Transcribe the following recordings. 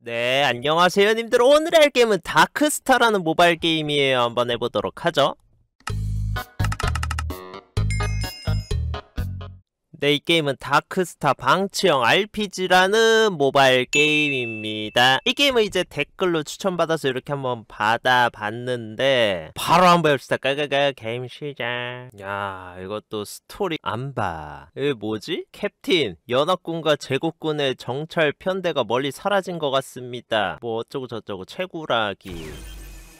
네, 안녕하세요 님들. 오늘할 게임은 다크스타라는 모바일 게임이에요. 한번 해보도록 하죠. 네, 이 게임은 다크스타 방치형 RPG라는 모바일 게임입니다. 이 게임은 이제 댓글로 추천받아서 이렇게 한번 받아봤는데 바로 한번 봅시다. 까가가 게임 시작. 야, 이것도 스토리 안 봐. 이게 뭐지? 캡틴, 연합군과 제국군의 정찰 편대가 멀리 사라진 것 같습니다. 뭐 어쩌고 저쩌고 최구라기.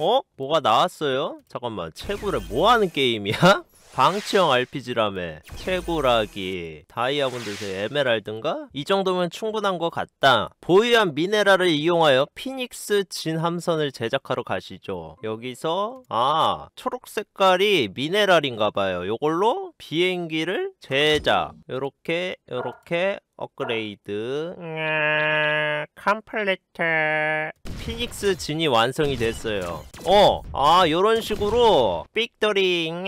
어? 뭐가 나왔어요? 잠깐만, 최구를 뭐하는 게임이야? 방치형 RPG라며 최굴라기 다이아몬드에서 에메랄드인가? 이 정도면 충분한 것 같다 보유한 미네랄을 이용하여 피닉스 진함선을 제작하러 가시죠 여기서 아 초록 색깔이 미네랄인가봐요 요걸로 비행기를 제작 요렇게 요렇게 업그레이드 음, 컴플레트 피닉스 진이 완성이 됐어요 어! 아 요런 식으로 삑더리 음,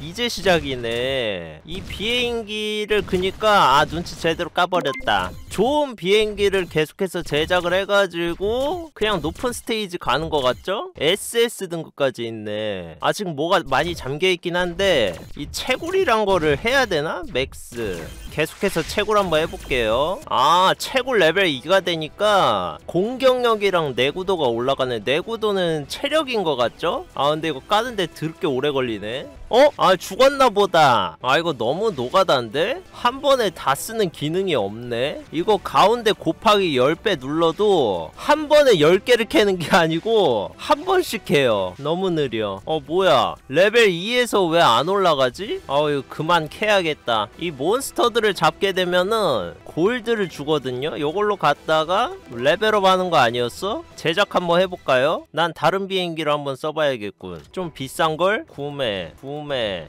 이제 시작이네 이 비행기를 그니까 아 눈치 제대로 까버렸다 좋은 비행기를 계속해서 제작을 해가지고 그냥 높은 스테이지 가는 것 같죠? SS 등급까지 있네 아직 뭐가 많이 잠겨있긴 한데 이 채굴이란 거를 해야 되나? 맥스 계속해서 채굴 한번 해볼게요 아 채굴 레벨 2가 되니까 공격력이랑 내구도가 올라가네 내구도는 체력인 것 같죠? 아 근데 이거 까는데 드럽게 오래 걸리네 어? 아 죽었나 보다 아 이거 너무 노가다인데? 한 번에 다 쓰는 기능이 없네 이거 가운데 곱하기 10배 눌러도 한 번에 10개를 캐는 게 아니고 한 번씩 캐요 너무 느려 어 뭐야 레벨 2에서 왜 안 올라가지? 아우 이거 그만 캐야겠다 이 몬스터들을 잡게 되면은 골드를 주거든요 이걸로 갔다가 레벨업 하는 거 아니었어? 제작 한번 해볼까요? 난 다른 비행기를 한번 써봐야겠군 좀 비싼걸? 구매 구매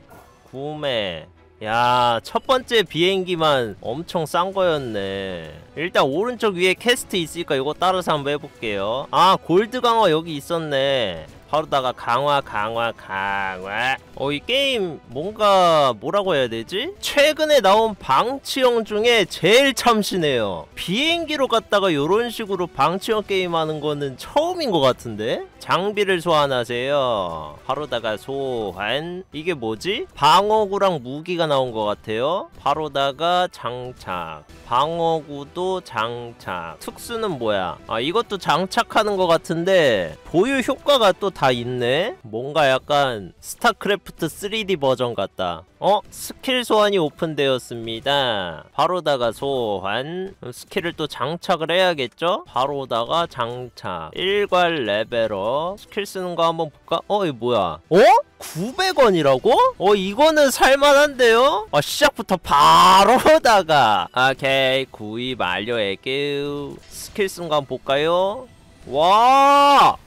구매 야, 첫 번째 비행기만 엄청 싼 거였네. 일단 오른쪽 위에 캐스트 있으니까 이거 따라서 한번 해볼게요. 아, 골드 강화 여기 있었네. 바로다가 강화 강화 강화 어 이 게임 뭔가 뭐라고 해야 되지? 최근에 나온 방치형 중에 제일 참신해요 비행기로 갔다가 요런 식으로 방치형 게임하는 거는 처음인 것 같은데? 장비를 소환하세요 바로다가 소환 이게 뭐지? 방어구랑 무기가 나온 것 같아요 바로다가 장착 방어구도 장착 특수는 뭐야 아 이것도 장착하는 것 같은데 보유 효과가 또다 있네? 뭔가 약간 스타크래프트 3D 버전 같다. 어? 스킬 소환이 오픈되었습니다. 바로다가 소환. 스킬을 또 장착을 해야겠죠? 바로다가 장착. 일괄 레벨업. 스킬 쓰는 거 한번 볼까? 어? 이 뭐야? 어? 900원이라고? 어 이거는 살만한데요? 아 시작부터 바로다가 오케이 구입 완료했고 스킬 순간 볼까요? 와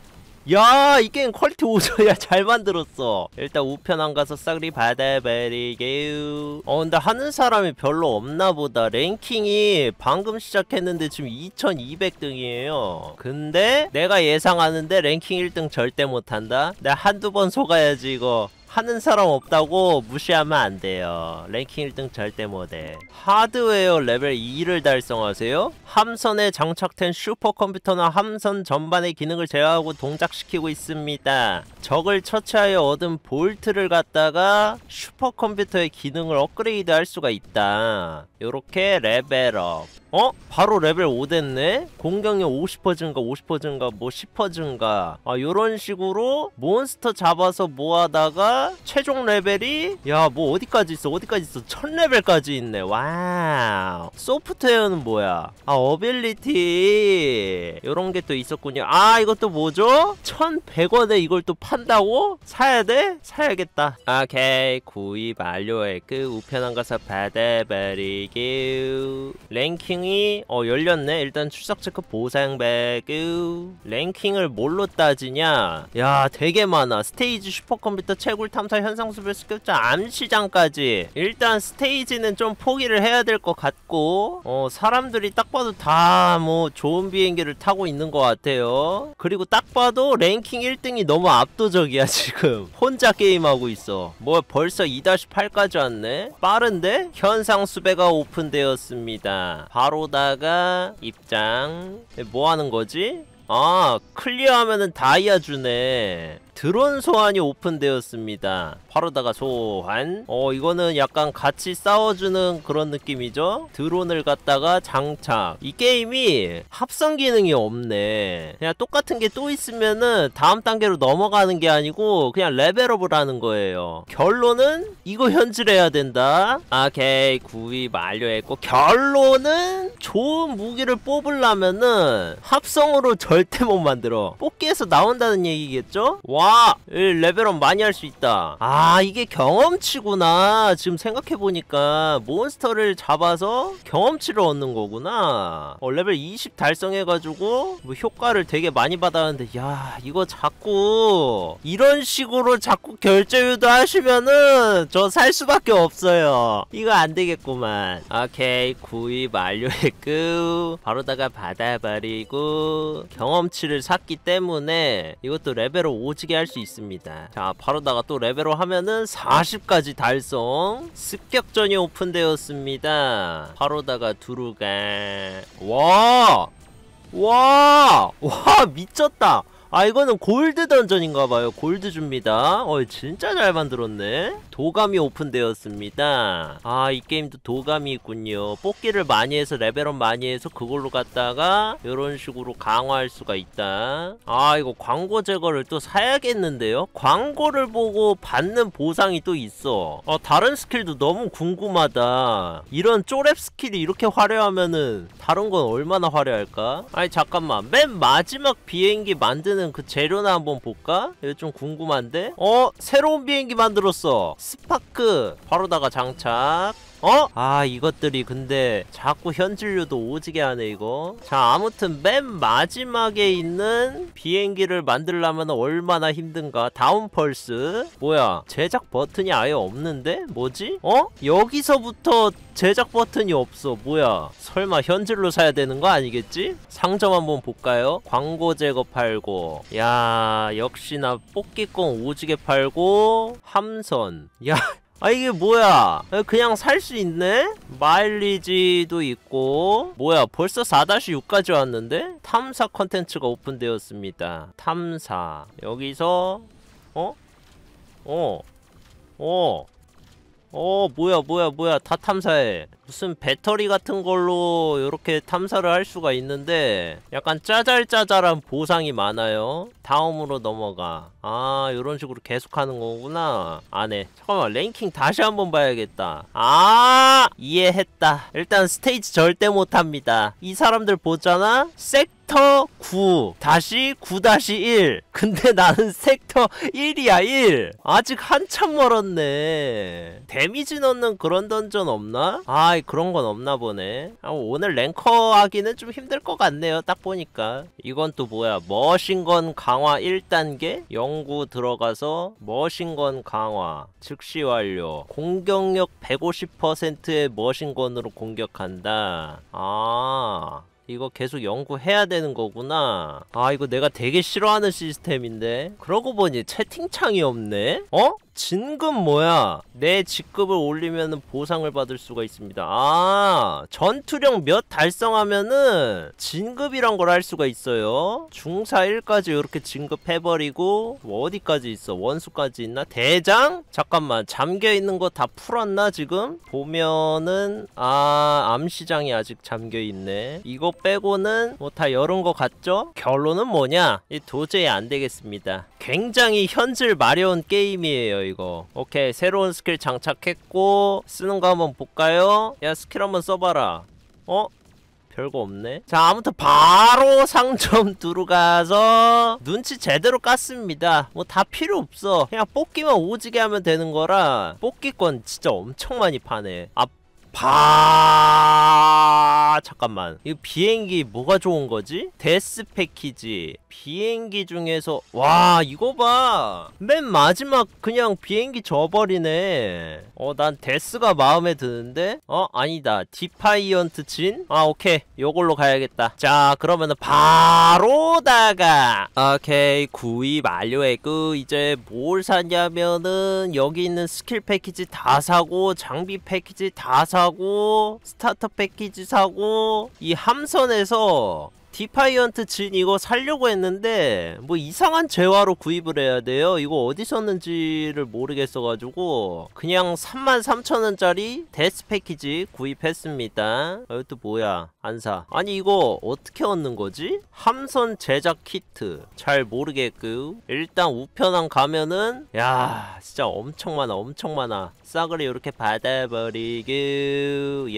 야, 이 게임 퀄리티 오져야 잘 만들었어. 일단 우편 안 가서 싸그리 받아버리게요. 어, 근데 하는 사람이 별로 없나 보다. 랭킹이 방금 시작했는데 지금 2200등이에요. 근데 내가 예상하는데 랭킹 1등 절대 못한다? 내가 한두 번 속아야지, 이거. 하는 사람 없다고 무시하면 안 돼요. 랭킹 1등 절대 못해. 하드웨어 레벨 2를 달성하세요? 함선에 장착된 슈퍼컴퓨터나 함선 전반의 기능을 제어하고 동작시키고 있습니다. 적을 처치하여 얻은 볼트를 갖다가 슈퍼컴퓨터의 기능을 업그레이드 할 수가 있다. 이렇게 레벨업. 어? 바로 레벨 5 됐네? 공격력 50% 증가, 50% 증가, 뭐 10% 증가 아 요런 식으로 몬스터 잡아서 뭐하다가 최종 레벨이 야 뭐 어디까지 있어 어디까지 있어 1000레벨까지 있네 와우 소프트웨어는 뭐야 아 어빌리티 요런 게 또 있었군요 아 이것도 뭐죠? 1100원에 이걸 또 판다고? 사야 돼? 사야겠다 오케이 구입 완료했고 우편한 가서 받아버리기 랭킹 랭킹이 어 열렸네 일단 출석 체크 보상 배그 랭킹을 뭘로 따지냐 야 되게 많아 스테이지 슈퍼컴퓨터 채굴 탐사 현상 수별 습격자 암시장까지 일단 스테이지는 좀 포기를 해야 될 것 같고 어 사람들이 딱 봐도 다 뭐 좋은 비행기를 타고 있는 것 같아요 그리고 딱 봐도 랭킹 1등이 너무 압도적이야 지금 혼자 게임하고 있어 뭐 벌써 2-8까지 왔네 빠른데? 현상 수배가 오픈되었습니다 바로 타로다가 입장 뭐 하는 거지? 아 클리어하면은 다이아 주네 드론 소환이 오픈되었습니다. 바로다가 소환. 어 이거는 약간 같이 싸워주는 그런 느낌이죠? 드론을 갖다가 장착. 이 게임이 합성 기능이 없네. 그냥 똑같은 게 또 있으면은 다음 단계로 넘어가는 게 아니고 그냥 레벨업을 하는 거예요. 결론은 이거 현질해야 된다. 오케이 구입 완료했고 결론은 좋은 무기를 뽑으려면은 합성으로 절대 못 만들어. 뽑기에서 나온다는 얘기겠죠? 와 와! 레벨업 많이 할 수 있다. 아 이게 경험치구나. 지금 생각해보니까 몬스터를 잡아서 경험치를 얻는 거구나. 어, 레벨 20 달성해가지고 뭐 효과를 되게 많이 받았는데 야 이거 자꾸 이런 식으로 자꾸 결제 유도하시면은 저 살 수밖에 없어요. 이거 안 되겠구만. 오케이 구입 완료했고 바로다가 받아버리고 경험치를 샀기 때문에 이것도 레벨을 오지게 쉽게 할수 있습니다 자 바로다가 또 레벨업 하면은 40까지 달성 습격전이 오픈되었습니다 바로다가 두루가 와! 와! 와 미쳤다 아 이거는 골드 던전인가봐요 골드 줍니다 어 진짜 잘 만들었네 도감이 오픈되었습니다 아 이 게임도 도감이 있군요 뽑기를 많이 해서 레벨업 많이 해서 그걸로 갔다가 이런 식으로 강화할 수가 있다 아 이거 광고 제거를 또 사야겠는데요 광고를 보고 받는 보상이 또 있어 어 다른 스킬도 너무 궁금하다 이런 쪼랩 스킬이 이렇게 화려하면은 다른 건 얼마나 화려할까 아니 잠깐만 맨 마지막 비행기 만드는 일단은 그 재료나 한번 볼까? 이거 좀 궁금한데? 어? 새로운 비행기 만들었어 스파크 바로다가 장착 어? 아 이것들이 근데 자꾸 현질류도 오지게 하네 이거 자 아무튼 맨 마지막에 있는 비행기를 만들려면 얼마나 힘든가 다운펄스 뭐야 제작 버튼이 아예 없는데? 뭐지? 어? 여기서부터 제작 버튼이 없어 뭐야 설마 현질로 사야 되는 거 아니겠지? 상점 한번 볼까요? 광고 제거 팔고 야 역시나 뽑기권 오지게 팔고 함선 야아 이게 뭐야 그냥 살 수 있네? 마일리지도 있고 뭐야 벌써 4-6까지 왔는데? 탐사 컨텐츠가 오픈되었습니다 탐사 여기서 어? 어? 어? 어 뭐야 뭐야 뭐야 다 탐사해 무슨 배터리 같은 걸로 이렇게 탐사를 할 수가 있는데 약간 짜잘짜잘한 보상이 많아요 다음으로 넘어가 아 이런 식으로 계속 하는 거구나 안에 아, 네. 잠깐만 랭킹 다시 한번 봐야겠다 아 이해했다 일단 스테이지 절대 못합니다 이 사람들 보잖아 섹터 9 다시 9-1 근데 나는 섹터 1이야 1 아직 한참 멀었네 데미지 넣는 그런 던전 없나? 아 그런 건 없나 보네 아, 오늘 랭커 하기는 좀 힘들 것 같네요 딱 보니까 이건 또 뭐야 머신건 강화 1단계 연구 들어가서 머신건 강화 즉시 완료 공격력 150%의 머신건으로 공격한다 아 이거 계속 연구해야 되는 거구나 아 이거 내가 되게 싫어하는 시스템인데 그러고 보니 채팅창이 없네? 어? 진급 뭐야 내 직급을 올리면 보상을 받을 수가 있습니다 아 전투력 몇 달성하면은 진급이란 걸 할 수가 있어요 중사1까지 이렇게 진급해버리고 뭐 어디까지 있어 원수까지 있나 대장? 잠깐만 잠겨있는 거 다 풀었나 지금? 보면은 아 암시장이 아직 잠겨있네 이거 빼고는 뭐 다 열은 거 같죠? 결론은 뭐냐 이 도저히 안되겠습니다 굉장히 현질 마려운 게임이에요 이거 오케이 새로운 스킬 장착했고 쓰는 거 한번 볼까요? 야 스킬 한번 써봐라 어? 별거 없네 자 아무튼 바로 상점 들어가서 눈치 제대로 깠습니다 뭐 다 필요 없어 그냥 뽑기만 오지게 하면 되는 거라 뽑기권 진짜 엄청 많이 파네 앞바 잠깐만 이 비행기 뭐가 좋은 거지? 데스 패키지 비행기 중에서 와 이거 봐 맨 마지막 그냥 비행기 져버리네 어 난 데스가 마음에 드는데 어 아니다 디파이언트 진? 아 오케이 요걸로 가야겠다 자 그러면은 바로다가 오케이 구입 완료했고 이제 뭘 사냐면은 여기 있는 스킬 패키지 다 사고 장비 패키지 다사 사고 스타터 패키지 사고 이 함선에서 디파이언트 진 이거 살려고 했는데 뭐 이상한 재화로 구입을 해야 돼요 이거 어디 썼는지를 모르겠어가지고 그냥 33,000원짜리 데스 패키지 구입했습니다 아, 이것도 뭐야 안사 아니 이거 어떻게 얻는 거지? 함선 제작 키트 잘 모르겠고 일단 우편함 가면은 야 진짜 엄청 많아 엄청 많아 싹을 이렇게 받아버리고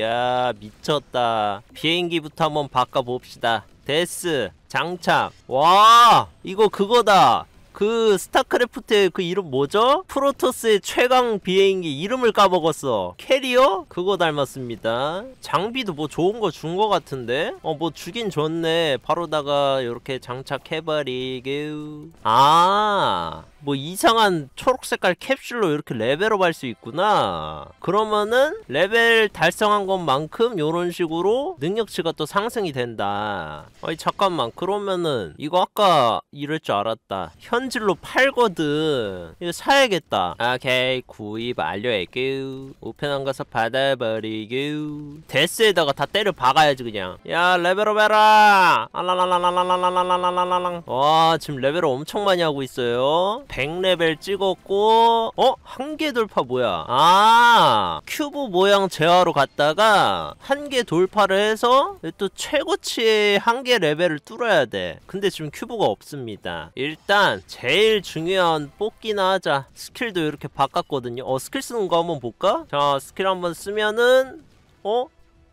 야 미쳤다 비행기부터 한번 바꿔봅시다 데스 장착 와 이거 그거다 그 스타크래프트의 그 이름 뭐죠? 프로토스의 최강 비행기 이름을 까먹었어 캐리어? 그거 닮았습니다 장비도 뭐 좋은 거 준 거 같은데? 어 뭐 주긴 줬네 바로다가 이렇게 장착해버리게아 뭐 이상한 초록 색깔 캡슐로 이렇게 레벨업 할 수 있구나 그러면은 레벨 달성한 것만큼 요런 식으로 능력치가 또 상승이 된다 아니 잠깐만 그러면은 이거 아까 이럴 줄 알았다 현질로 팔거든 이거 사야겠다 오케이 구입 완료했고 우편함 가서 받아버리고 데스에다가 다 때려 박아야지 그냥 야 레벨업 해라 알라라라라라라라라라랑 와 지금 레벨을 엄청 많이 하고 있어요 100레벨 찍었고 어? 한개 돌파 뭐야 아 큐브 모양 재화로 갔다가 한개 돌파를 해서 또 최고치의 한개 레벨을 뚫어야 돼 근데 지금 큐브가 없습니다 일단 제일 중요한 뽑기나 하자 스킬도 이렇게 바꿨거든요 어 스킬 쓰는 거 한번 볼까? 자 스킬 한번 쓰면은 어?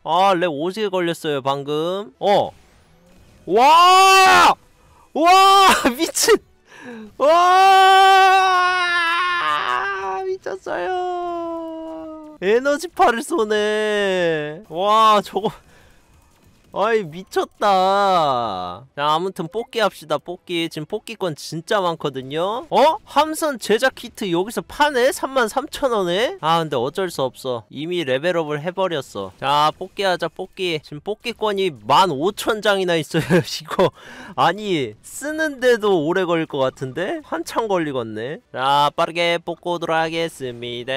아, 렉오지에 걸렸어요, 방금. 어. 와! 와! 미친! 와 미쳤어요 에너지파를 쏘네 와 저거 아이 미쳤다 자 아무튼 뽑기 합시다 뽑기 지금 뽑기권 진짜 많거든요 어? 함선 제작 키트 여기서 파네? 33,000원에? 아 근데 어쩔 수 없어 이미 레벨업을 해버렸어 자 뽑기하자 뽑기 지금 뽑기권이 15,000장이나 있어요 이거 아니 쓰는데도 오래 걸릴 것 같은데? 한참 걸리겠네 자 빠르게 뽑고 오도록 하겠습니다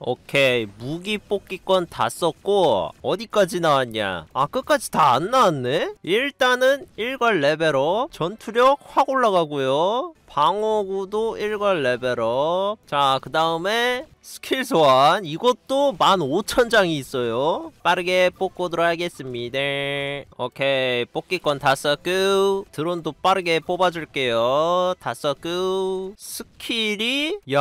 오케이 무기 뽑기권 다 썼고 어디까지 나왔냐 아끝 숫자까지 다 안 나왔네? 일단은 일괄 레벨업 전투력 확 올라가고요 방어구도 1괄 레벨업 자 그 다음에 스킬 소환 이것도 15,000장이 있어요 빠르게 뽑고 들어야겠습니다 오케이 뽑기권 다 썼고 드론도 빠르게 뽑아줄게요 다 썼고 스킬이 야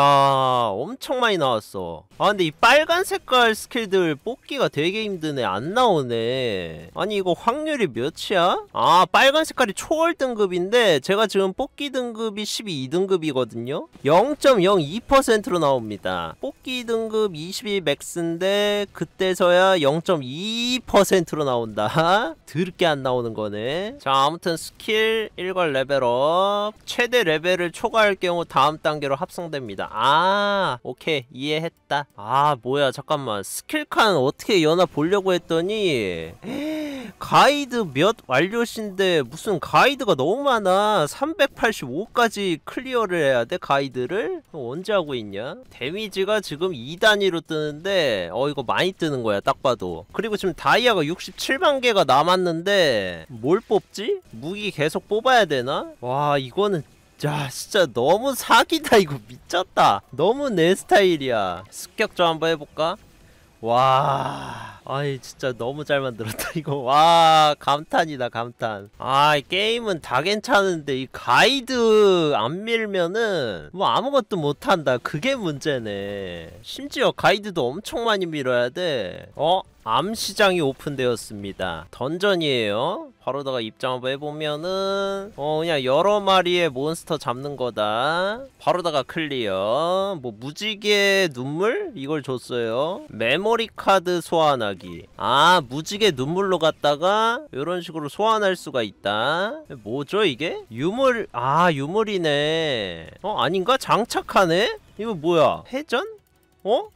엄청 많이 나왔어 아 근데 이 빨간 색깔 스킬들 뽑기가 되게 힘드네 안 나오네 아니 이거 확률이 몇이야? 아 빨간 색깔이 초월 등급인데 제가 지금 뽑기 등급이 82등급이거든요 0.02%로 나옵니다 뽑기 등급 22 맥스인데 그때서야 0.2%로 나온다 드럽게 안 나오는 거네 자 아무튼 스킬 1괄 레벨업 최대 레벨을 초과할 경우 다음 단계로 합성됩니다 아 오케이 이해했다 아 뭐야 잠깐만 스킬칸 어떻게 연합 보려고 했더니 가이드 몇 완료신데 무슨 가이드가 너무 많아 385까지 클리어를 해야 돼? 가이드를? 언제 하고 있냐? 데미지가 지금 2단위로 뜨는데 어 이거 많이 뜨는 거야 딱 봐도 그리고 지금 다이아가 67만 개가 남았는데 뭘 뽑지? 무기 계속 뽑아야 되나? 와 이거는 자 진짜 너무 사기다 이거 미쳤다 너무 내 스타일이야 습격 좀 한번 해볼까? 와... 아이 진짜 너무 잘 만들었다 이거 와 감탄이다 감탄 아이 게임은 다 괜찮은데 이 가이드 안 밀면은 뭐 아무것도 못한다 그게 문제네 심지어 가이드도 엄청 많이 밀어야 돼 어? 암시장이 오픈되었습니다 던전이에요 바로다가 입장 한번 해보면은 어 그냥 여러 마리의 몬스터 잡는 거다 바로다가 클리어 뭐 무지개 눈물? 이걸 줬어요 메모리 카드 소환하기 이야기 아 무지개 눈물로 갔다가 이런 식으로 소환할 수가 있다 뭐죠 이게? 유물 아 유물이네 어 아닌가? 장착하네? 이거 뭐야 회전? 어?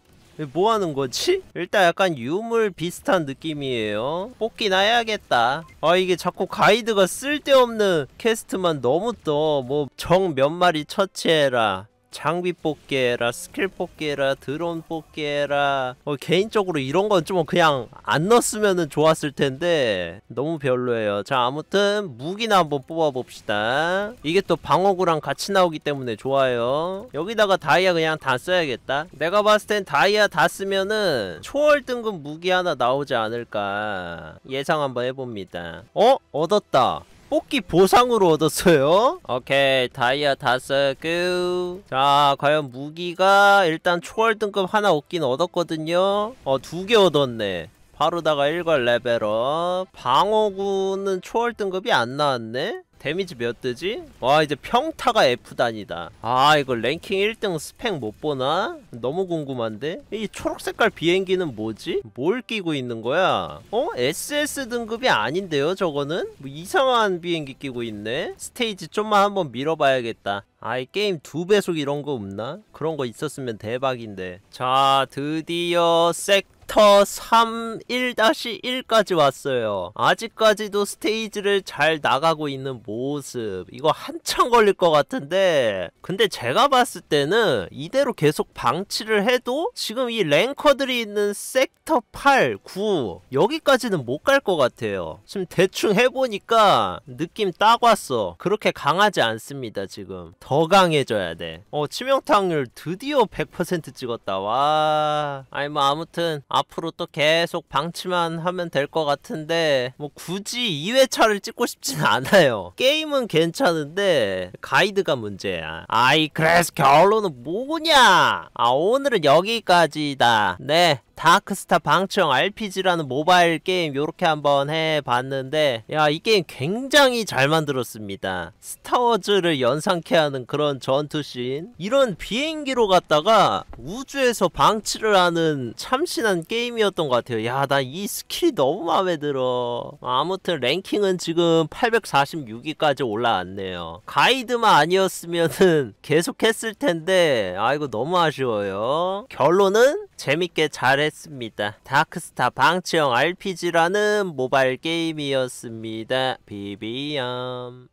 뭐 하는 거지? 일단 약간 유물 비슷한 느낌이에요 뽑긴 해야겠다 아 이게 자꾸 가이드가 쓸데없는 퀘스트만 너무 떠뭐정 몇 마리 처치해라 장비 뽑게해라 스킬 뽑게해라 드론 뽑게해라 어, 뭐 개인적으로 이런 건 좀 그냥 안 넣었으면 좋았을 텐데 너무 별로예요 자 아무튼 무기나 한번 뽑아봅시다 이게 또 방어구랑 같이 나오기 때문에 좋아요 여기다가 다이아 그냥 다 써야겠다 내가 봤을 땐 다이아 다 쓰면은 초월 등급 무기 하나 나오지 않을까 예상 한번 해봅니다 어? 얻었다 뽑기 보상으로 얻었어요 오케이 다이아 다 쓰고 자 과연 무기가 일단 초월 등급 하나 얻긴 얻었거든요 어 두 개 얻었네 바로다가 1걸 레벨업 방어구는 초월 등급이 안 나왔네 데미지 몇 뜨지? 와 이제 평타가 F단이다 아 이거 랭킹 1등 스펙 못보나? 너무 궁금한데? 이 초록색깔 비행기는 뭐지? 뭘 끼고 있는 거야? 어? SS 등급이 아닌데요 저거는? 뭐 이상한 비행기 끼고 있네? 스테이지 좀만 한번 밀어봐야겠다 아 이 게임 두 배속 이런 거 없나? 그런 거 있었으면 대박인데 자 드디어 색 챕터 31-1까지 왔어요. 아직까지도 스테이지를 잘 나가고 있는 모습. 이거 한참 걸릴 것 같은데 근데 제가 봤을 때는 이대로 계속 방치를 해도 지금 이 랭커들이 있는 섹터 8, 9 여기까지는 못 갈 것 같아요. 지금 대충 해보니까 느낌 딱 왔어. 그렇게 강하지 않습니다 지금. 더 강해져야 돼. 어 치명타율 드디어 100% 찍었다. 와... 아니 뭐 아무튼 아 앞으로 또 계속 방치만 하면 될 것 같은데 뭐 굳이 2회차를 찍고 싶진 않아요 게임은 괜찮은데 가이드가 문제야 아이 그래서 결론은 뭐냐 아 오늘은 여기까지다 네 다크스타 방청 RPG라는 모바일 게임 요렇게 한번 해봤는데 야 이 게임 굉장히 잘 만들었습니다 스타워즈를 연상케 하는 그런 전투씬 이런 비행기로 갔다가 우주에서 방치를 하는 참신한 게임이었던 것 같아요 야 나 이 스킬이 너무 마음에 들어 아무튼 랭킹은 지금 846위까지 올라왔네요 가이드만 아니었으면은 계속 했을 텐데 아이고 너무 아쉬워요 결론은 재밌게 잘했 했습니다. 다크스타 방치형 RPG라는 모바일 게임이었습니다. 비비엄